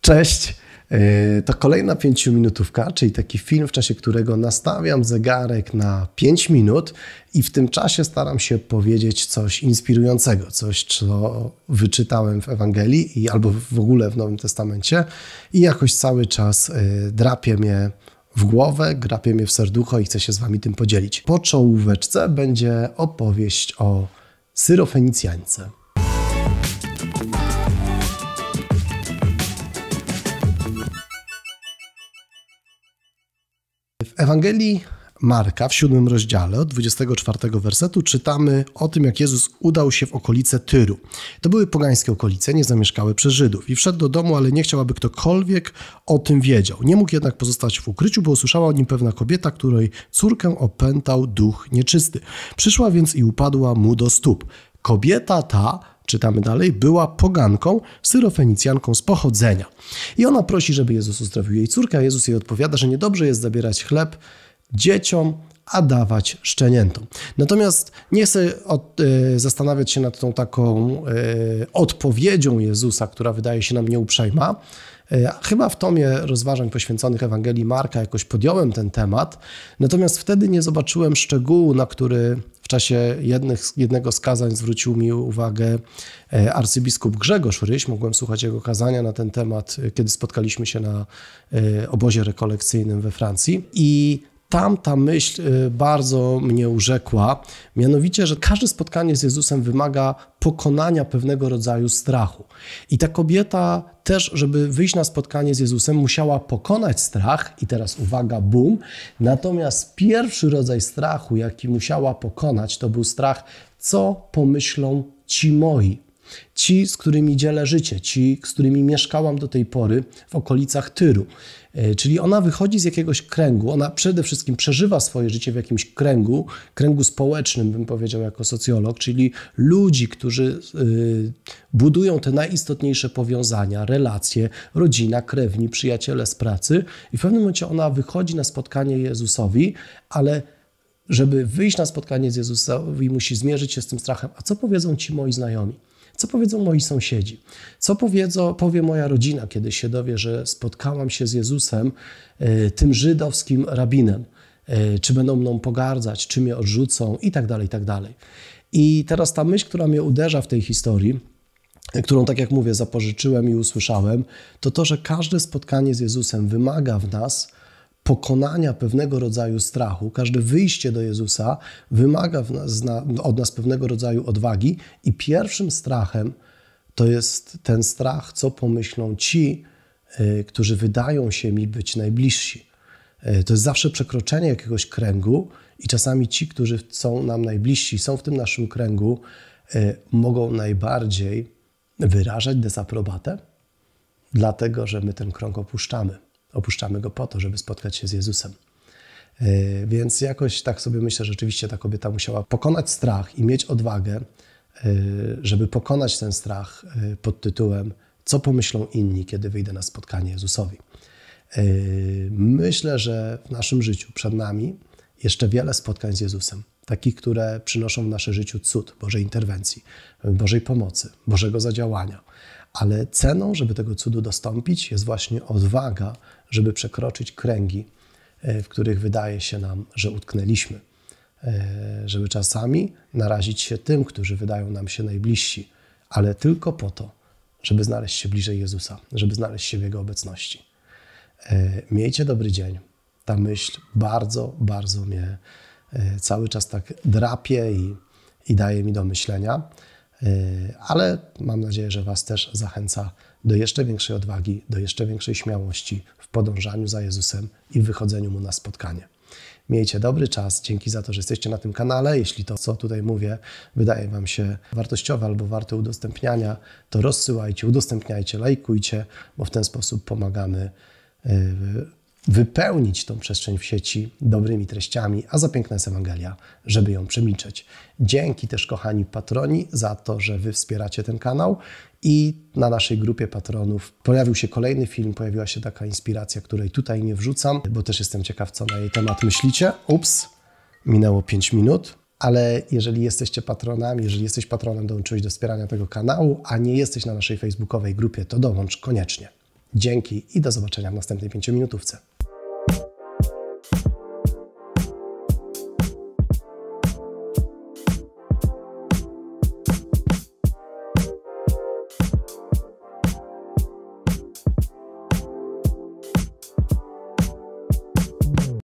Cześć. E, to kolejna pięciominutówka, czyli taki film, w czasie którego nastawiam zegarek na 5 minut i w tym czasie staram się powiedzieć coś inspirującego, coś, co wyczytałem w Ewangelii i albo w ogóle w Nowym Testamencie i jakoś cały czas e, drapie mnie w głowę, drapie mnie w serducho i chcę się z wami tym podzielić. Po czołóweczce będzie opowieść o syrofenicjańce. W Ewangelii Marka w siódmym rozdziale od 24 wersetu czytamy o tym, jak Jezus udał się w okolice Tyru. To były pogańskie okolice, nie zamieszkałe przez Żydów. I wszedł do domu, ale nie chciał, aby ktokolwiek o tym wiedział. Nie mógł jednak pozostać w ukryciu, bo usłyszała o nim pewna kobieta, której córkę opętał duch nieczysty. Przyszła więc i upadła mu do stóp. Kobieta ta czytamy dalej, była poganką, syrofenicjanką z pochodzenia. I ona prosi, żeby Jezus uzdrowił jej córkę, a Jezus jej odpowiada, że niedobrze jest zabierać chleb dzieciom, a dawać szczeniętom. Natomiast nie chcę od, y, zastanawiać się nad tą taką y, odpowiedzią Jezusa, która wydaje się nam nieuprzejma. E, chyba w tomie rozważań poświęconych Ewangelii Marka jakoś podjąłem ten temat, natomiast wtedy nie zobaczyłem szczegółu, na który czasie jednych, jednego z kazań zwrócił mi uwagę e, arcybiskup Grzegorz Ryś. Mogłem słuchać jego kazania na ten temat, e, kiedy spotkaliśmy się na e, obozie rekolekcyjnym we Francji. I tamta myśl y, bardzo mnie urzekła, mianowicie, że każde spotkanie z Jezusem wymaga pokonania pewnego rodzaju strachu. I ta kobieta też, żeby wyjść na spotkanie z Jezusem, musiała pokonać strach, i teraz uwaga, bum. Natomiast pierwszy rodzaj strachu, jaki musiała pokonać, to był strach, co pomyślą ci moi. Ci, z którymi dzielę życie, ci, z którymi mieszkałam do tej pory w okolicach Tyru. E, czyli ona wychodzi z jakiegoś kręgu, ona przede wszystkim przeżywa swoje życie w jakimś kręgu, kręgu społecznym, bym powiedział jako socjolog, czyli ludzi, którzy e, budują te najistotniejsze powiązania, relacje, rodzina, krewni, przyjaciele z pracy. I w pewnym momencie ona wychodzi na spotkanie Jezusowi, ale żeby wyjść na spotkanie z Jezusem i musi zmierzyć się z tym strachem. A co powiedzą ci moi znajomi? Co powiedzą moi sąsiedzi? Co powiedzą, powie moja rodzina, kiedy się dowie, że spotkałam się z Jezusem, e, tym żydowskim rabinem? E, czy będą mną pogardzać, czy mnie odrzucą, i tak dalej, i tak dalej. I teraz ta myśl, która mnie uderza w tej historii, którą, tak jak mówię, zapożyczyłem i usłyszałem, to to, że każde spotkanie z Jezusem wymaga w nas pokonania pewnego rodzaju strachu, każde wyjście do Jezusa wymaga nas, od nas pewnego rodzaju odwagi, i pierwszym strachem to jest ten strach, co pomyślą ci, e, którzy wydają się mi być najbliżsi. E, to jest zawsze przekroczenie jakiegoś kręgu, i czasami ci, którzy są nam najbliżsi, są w tym naszym kręgu, e, mogą najbardziej wyrażać dezaprobatę, dlatego że my ten krąg opuszczamy. Opuszczamy go po to, żeby spotkać się z Jezusem. E, więc jakoś tak sobie myślę, że rzeczywiście ta kobieta musiała pokonać strach i mieć odwagę, e, żeby pokonać ten strach e, pod tytułem Co pomyślą inni, kiedy wyjdę na spotkanie Jezusowi? Myślę, że w naszym życiu przed nami jeszcze wiele spotkań z Jezusem, takich, które przynoszą w nasze życiu cud Bożej interwencji, Bożej pomocy, Bożego zadziałania. Ale ceną, żeby tego cudu dostąpić, jest właśnie odwaga, żeby przekroczyć kręgi, e, w których wydaje się nam, że utknęliśmy. E, żeby czasami narazić się tym, którzy wydają nam się najbliżsi, ale tylko po to, żeby znaleźć się bliżej Jezusa, żeby znaleźć się w Jego obecności. E, miejcie dobry dzień. Ta myśl bardzo, bardzo mnie cały czas tak drapie i, i daje mi do myślenia. E, ale mam nadzieję, że Was też zachęca do jeszcze większej odwagi, do jeszcze większej śmiałości w podążaniu za Jezusem i wychodzeniu Mu na spotkanie. Miejcie dobry czas. Dzięki za to, że jesteście na tym kanale. Jeśli to, co tutaj mówię, wydaje Wam się wartościowe albo warte udostępniania, to rozsyłajcie, udostępniajcie, lajkujcie, bo w ten sposób pomagamy e, wypełnić tą przestrzeń w sieci dobrymi treściami, a za piękna jest Ewangelia, żeby ją przemilczeć. Dzięki też, kochani patroni, za to, że Wy wspieracie ten kanał. I na naszej grupie patronów pojawił się kolejny film, pojawiła się taka inspiracja, której tutaj nie wrzucam, bo też jestem ciekaw, co na jej temat myślicie. Ups, minęło 5 minut ale jeżeli jesteście patronami, jeżeli jesteś patronem, dołączyłeś do wspierania tego kanału, a nie jesteś na naszej facebookowej grupie, to dołącz koniecznie. Dzięki i do zobaczenia w następnej 5 minutówce.